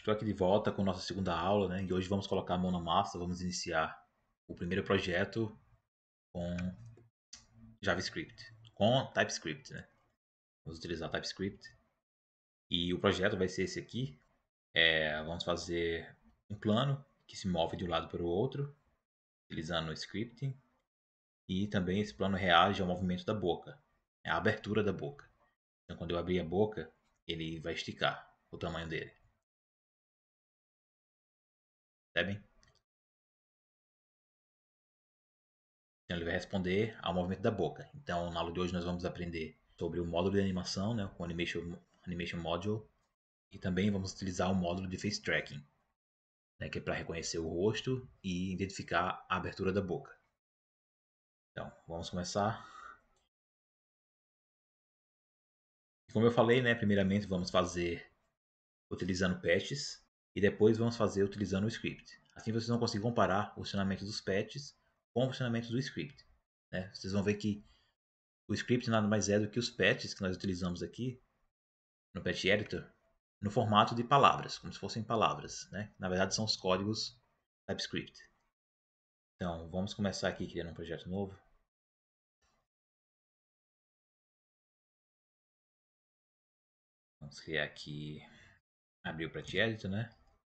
Estou aqui de volta com nossa segunda aula, né? E hoje vamos colocar a mão na massa, vamos iniciar o primeiro projeto com JavaScript, com TypeScript, né? Vamos utilizar TypeScript. E o projeto vai ser esse aqui. É, vamos fazer um plano que se move de um lado para o outro, utilizando o scripting. E também esse plano reage ao movimento da boca, né? a abertura da boca. Então, quando eu abrir a boca, ele vai esticar o tamanho dele. Devem. Tá então ele vai responder ao movimento da boca. Então na aula de hoje nós vamos aprender sobre o módulo de animação, né, o Animation, Animation Module, e também vamos utilizar o módulo de Face Tracking, né, que é para reconhecer o rosto e identificar a abertura da boca. Então, vamos começar. Como eu falei, né, primeiramente vamos fazer utilizando patches, e depois vamos fazer utilizando o script. Assim vocês vão conseguir comparar o funcionamento dos patches com o funcionamento do script. Né? Vocês vão ver que o script nada mais é do que os patches que nós utilizamos aqui no patch editor no formato de palavras, como se fossem palavras. Né? Na verdade são os códigos TypeScript. Então vamos começar aqui criando um projeto novo. Vamos criar aqui, abrir o patch editor, né?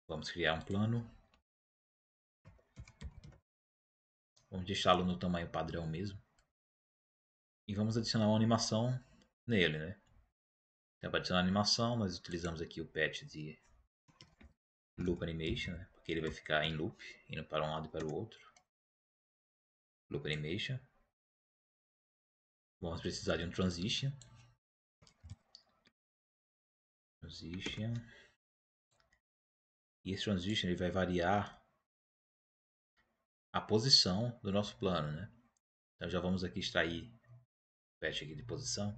Vamos criar um plano. Vamos deixá-lo no tamanho padrão mesmo. E vamos adicionar uma animação nele, né? Então, para adicionar animação, nós utilizamos aqui o patch de loop animation, né? porque ele vai ficar em loop, indo para um lado e para o outro. Loop animation. Vamos precisar de um transition. Transition. E esse transition ele vai variar a posição do nosso plano, né? Então já vamos aqui extrair o patch aqui de posição.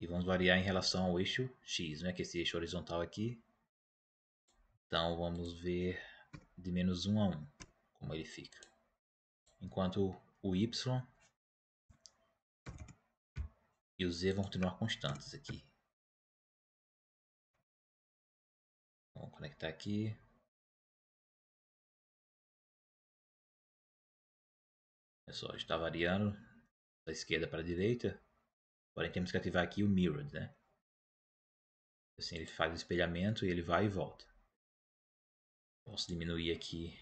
E vamos variar em relação ao eixo X, né? Que é esse eixo horizontal aqui. Então vamos ver de menos 1 a 1 como ele fica. Enquanto o Y e o Z vão continuar constantes aqui. Vamos conectar aqui. Pessoal, está variando da esquerda para a direita. Porém, temos que ativar aqui o Mirrored, né? Assim ele faz o espelhamento e ele vai e volta. Posso diminuir aqui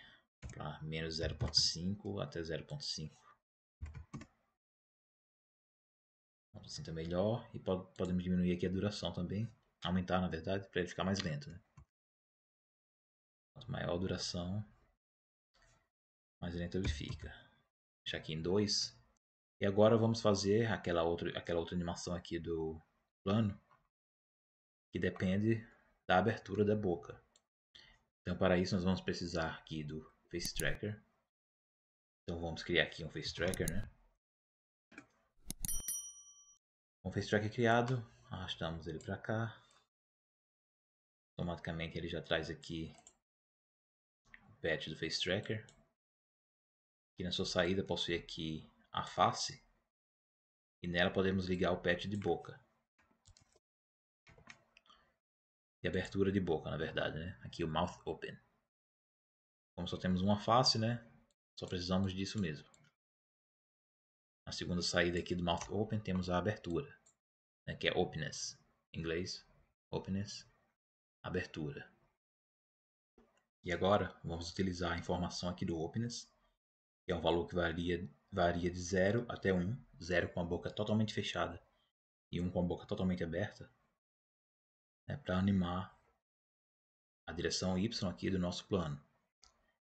para menos 0.5 até 0.5. Então, assim está melhor. E podemos diminuir aqui a duração também. Aumentar, na verdade, para ele ficar mais lento, né? Quanto maior a duração, mais lento ele fica. Deixar aqui em 2. E agora vamos fazer aquela outra, aquela outra animação aqui do plano, que depende da abertura da boca. Então para isso nós vamos precisar aqui do Face Tracker. Então vamos criar aqui um Face Tracker, né? Com o Face Tracker criado, arrastamos ele para cá. Automaticamente ele já traz aqui patch do Face Tracker. Aqui na sua saída possui aqui a face e nela podemos ligar o patch de boca. De abertura de boca, na verdade, né? Aqui o mouth open. Como só temos uma face, né? Só precisamos disso mesmo. Na segunda saída aqui do mouth open temos a abertura, né? que é openness, em inglês, openness, abertura. E agora vamos utilizar a informação aqui do openness, que é um valor que varia, varia de 0 até 1, um, 0 com a boca totalmente fechada e 1 um com a boca totalmente aberta, né, para animar a direção y aqui do nosso plano.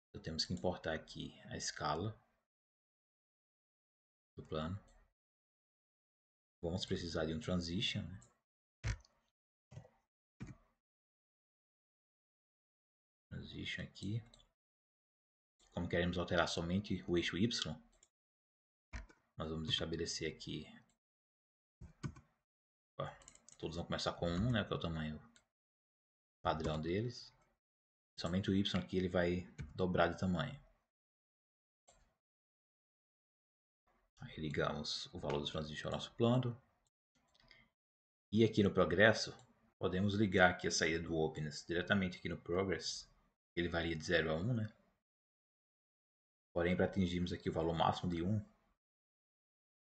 Então temos que importar aqui a escala do plano. Vamos precisar de um transition, né? position aqui. Como queremos alterar somente o eixo Y, nós vamos estabelecer aqui. Ó, todos vão começar com 1, né, que é o tamanho padrão deles. Somente o Y aqui ele vai dobrar de tamanho. Aí ligamos o valor do transition ao nosso plano. E aqui no progresso, podemos ligar aqui a saída do openness diretamente aqui no progress ele varia de 0 a 1, né? Porém, para atingirmos aqui o valor máximo de 1,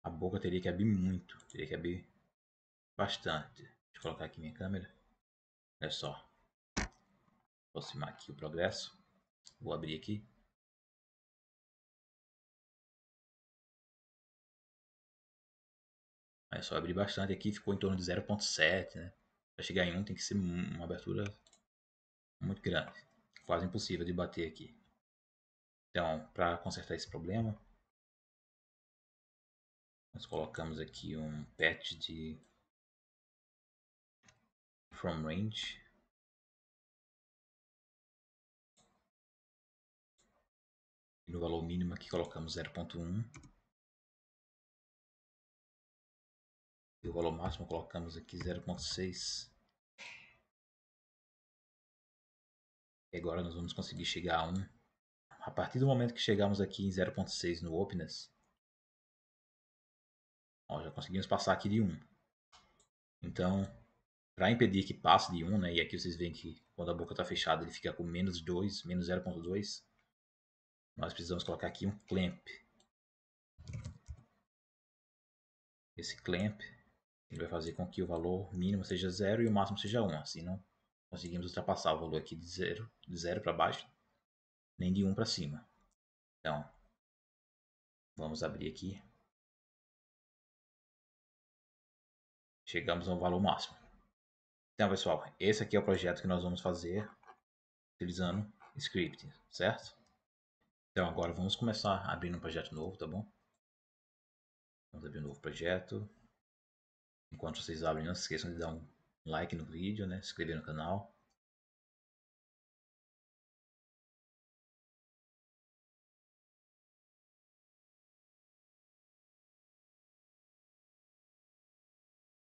a boca teria que abrir muito, teria que abrir bastante. Deixa eu colocar aqui minha câmera. Olha só. Vou aproximar aqui o progresso. Vou abrir aqui. É só abrir bastante aqui, ficou em torno de 0.7, né? Para chegar em 1 tem que ser uma abertura muito grande quase impossível de bater aqui. Então, para consertar esse problema, nós colocamos aqui um patch de from range e no valor mínimo aqui colocamos 0.1 e o valor máximo colocamos aqui 0.6 E agora nós vamos conseguir chegar a 1. A partir do momento que chegarmos aqui em 0.6 no openness, ó, já conseguimos passar aqui de 1. Então, para impedir que passe de 1, né, e aqui vocês veem que quando a boca está fechada ele fica com menos 2, menos 0.2, nós precisamos colocar aqui um clamp. Esse clamp ele vai fazer com que o valor mínimo seja 0 e o máximo seja 1, assim não conseguimos ultrapassar o valor aqui de zero de zero para baixo, nem de um para cima. Então, vamos abrir aqui. Chegamos ao valor máximo. Então, pessoal, esse aqui é o projeto que nós vamos fazer utilizando script, certo? Então, agora vamos começar abrindo um projeto novo, tá bom? Vamos abrir um novo projeto. Enquanto vocês abrem, não se esqueçam de dar um like no vídeo, né? Se inscrever no canal.